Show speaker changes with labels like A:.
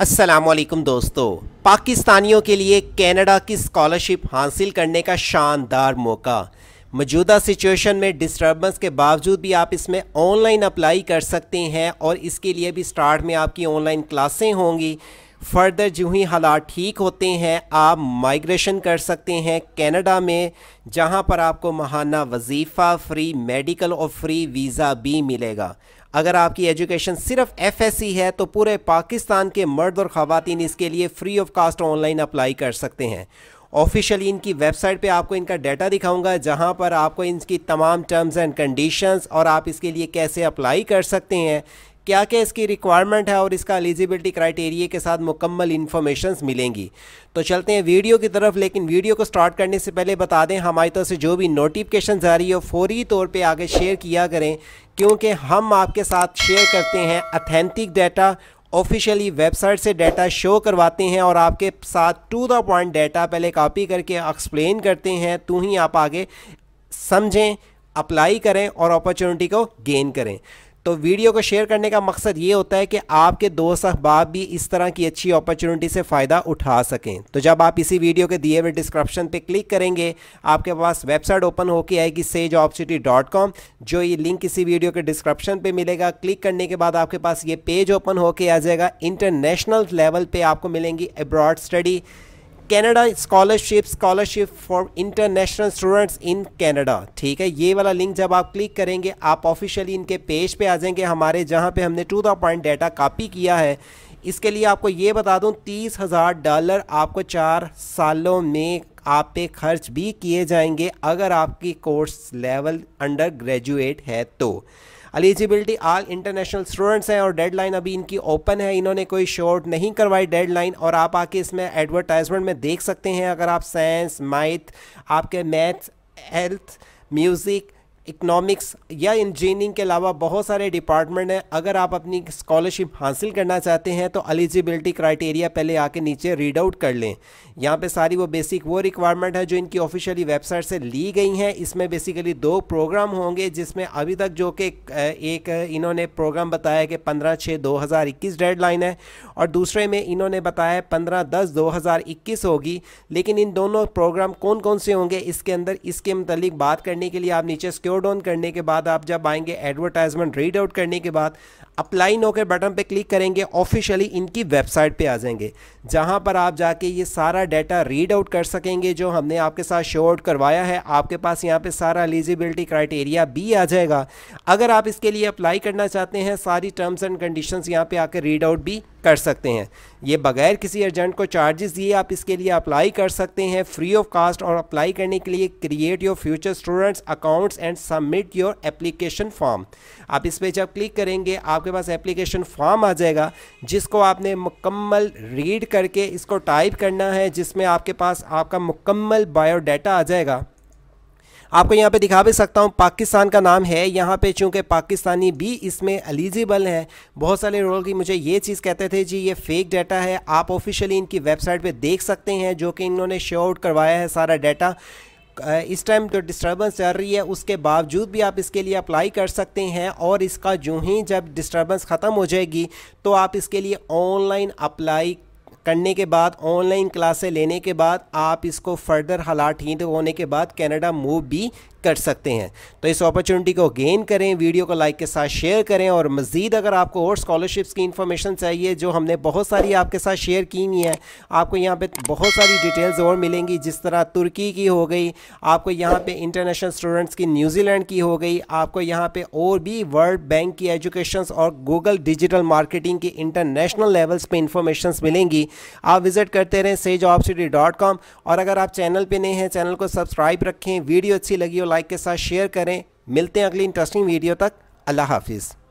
A: असलम दोस्तों पाकिस्तानियों के लिए कनाडा की स्कॉलरशिप हासिल करने का शानदार मौका मौजूदा सिचुएशन में डिस्टर्बेंस के बावजूद भी आप इसमें ऑनलाइन अप्लाई कर सकते हैं और इसके लिए भी स्टार्ट में आपकी ऑनलाइन क्लासें होंगी फर्दर जो ही हालात ठीक होते हैं आप माइग्रेशन कर सकते हैं कनाडा में जहां पर आपको महाना वजीफ़ा फ्री मेडिकल और फ्री वीज़ा भी मिलेगा अगर आपकी एजुकेशन सिर्फ एफ है तो पूरे पाकिस्तान के मर्द और ख़वान इसके लिए free of cost online apply कर सकते हैं ऑफिशियली इनकी वेबसाइट पे आपको इनका डाटा दिखाऊंगा जहां पर आपको इनकी तमाम टर्म्स एंड कंडीशंस और आप इसके लिए कैसे अप्लाई कर सकते हैं क्या क्या इसकी रिक्वायरमेंट है और इसका एलिजिबिलिटी क्राइटेरिया के साथ मुकम्मल इन्फॉर्मेशन मिलेंगी तो चलते हैं वीडियो की तरफ लेकिन वीडियो को स्टार्ट करने से पहले बता दें हमारी तरफ से जो भी नोटिफिकेशन आ रही हो फौरी तौर पर आगे शेयर किया करें क्योंकि हम आपके साथ शेयर करते हैं अथेंटिक डाटा ऑफिशियली वेबसाइट से डाटा शो करवाते हैं और आपके साथ टू द पॉइंट डाटा पहले कॉपी करके एक्सप्लेन करते हैं तो ही आप आगे समझें अप्लाई करें और अपॉर्चुनिटी को गेन करें तो वीडियो को शेयर करने का मकसद ये होता है कि आपके दोस्त अहबाब भी इस तरह की अच्छी अपॉर्चुनिटी से फ़ायदा उठा सकें तो जब आप इसी वीडियो के दिए हुए डिस्क्रिप्शन पर क्लिक करेंगे आपके पास वेबसाइट ओपन होके आएगी Sage job city dot com जो ये लिंक इसी वीडियो के डिस्क्रिप्शन पर मिलेगा क्लिक करने के बाद आपके पास ये पेज ओपन होके आ जाएगा इंटरनेशनल लेवल पर आपको मिलेंगी abroad study Canada scholarship scholarship for international students in Canada ठीक है ये वाला लिंक जब आप क्लिक करेंगे आप ऑफिशियली इनके पेज पे आ जाएंगे हमारे जहाँ पे हमने to the point data copy किया है इसके लिए आपको ये बता दूँ तीस हज़ार डॉलर आपको चार सालों में आप पे खर्च भी किए जाएंगे अगर आपकी कोर्स लेवल अंडर ग्रेजुएट है तो एलिजिबिलिटी आल इंटरनेशनल स्टूडेंट्स हैं और डेडलाइन अभी इनकी ओपन है इन्होंने कोई शॉर्ट नहीं करवाई डेडलाइन और आप आके इसमें एडवर्टाइजमेंट में देख सकते हैं अगर आप साइंस माइथ आपके मैथ्स हेल्थ म्यूज़िक इकनॉमिक्स या इंजीनियरिंग के अलावा बहुत सारे डिपार्टमेंट हैं अगर आप अपनी स्कॉलरशिप हासिल करना चाहते हैं तो एलिजिबिलिटी क्राइटेरिया पहले आके नीचे रीड आउट कर लें यहाँ पे सारी वो बेसिक वो रिक्वायरमेंट है जो इनकी ऑफिशियली वेबसाइट से ली गई हैं इसमें बेसिकली दो प्रोग्राम होंगे जिसमें अभी तक जो कि एक इन्होंने प्रोग्राम बताया कि पंद्रह छः दो हज़ार इक्कीस डेडलाइन है और दूसरे में इन्होंने बताया पंद्रह दस दो हज़ार इक्कीस होगी लेकिन इन दोनों प्रोग्राम कौन कौन से होंगे इसके अंदर इसके मतलब बात करने के लिए आप नीचे स्क्योर प्योर डाउन करने के बाद आप जब आएंगे एडवर्टाइजमेंट रीड आउट करने के बाद अप्लाई नो के बटन पे क्लिक करेंगे ऑफिशियली इनकी वेबसाइट पे आ जाएंगे जहाँ पर आप जाके ये सारा डाटा रीड आउट कर सकेंगे जो हमने आपके साथ शो आउट करवाया है आपके पास यहाँ पे सारा एलिजिबिलिटी क्राइटेरिया भी आ जाएगा अगर आप इसके लिए अप्लाई करना चाहते हैं सारी टर्म्स एंड कंडीशंस यहाँ पे आकर रीड आउट भी कर सकते हैं ये बगैर किसी एजेंट को चार्जेस दिए आप इसके लिए अप्लाई कर सकते हैं फ्री ऑफ कास्ट और अप्लाई करने के लिए create your future students accounts and submit your application form आप इस पर जब क्लिक करेंगे आप आपके पास एप्लीकेशन फॉर्म आ जाएगा जिसको आपने मुकम्मल रीड करके इसको टाइप करना है जिसमें आपके पास आपका मुकम्मल बायोडाटा आ जाएगा आपको यहाँ पे दिखा भी सकता हूँ पाकिस्तान का नाम है यहाँ पे चूँकि पाकिस्तानी भी इसमें एलिजिबल हैं बहुत सारे रोल की मुझे ये चीज़ कहते थे जी ये फेक डाटा है आप ऑफिशियली इनकी वेबसाइट पे देख सकते हैं जो कि इन्होंने शो आउट करवाया है सारा डाटा इस टाइम जो डिस्टर्बेंस चल रही है उसके बावजूद भी आप इसके लिए अप्लाई कर सकते हैं और इसका जो ही जब डिस्टर्बेंस ख़त्म हो जाएगी तो आप इसके लिए ऑनलाइन अप्लाई करने के बाद ऑनलाइन क्लासें लेने के बाद आप इसको फर्दर हालात ठीक होने के बाद कनाडा मूव भी कर सकते हैं तो इस अपॉर्चुनिटी को गेन करें वीडियो को लाइक के साथ शेयर करें और मज़ीद अगर आपको और स्कॉलरशिप्स की इन्फॉर्मेशन चाहिए जो हमने बहुत सारी आपके साथ शेयर की हुई है आपको यहाँ पे बहुत सारी डिटेल्स और मिलेंगी जिस तरह तुर्की की हो गई आपको यहाँ पे इंटरनेशनल स्टूडेंट्स की न्यूजीलैंड की हो गई आपको यहाँ पर और भी वर्ल्ड बैंक की एजुकेशन और गूगल डिजिटल मार्केटिंग की इंटरनेशनल लेवल्स पर इंफॉर्मेशन मिलेंगी आप विजिट करते रहें से और अगर आप चैनल पर नहीं हैं चैनल को सब्सक्राइब रखें वीडियो अच्छी लगी हो लाइक के साथ शेयर करें मिलते हैं अगली इंटरेस्टिंग वीडियो तक अल्लाह हाफिज़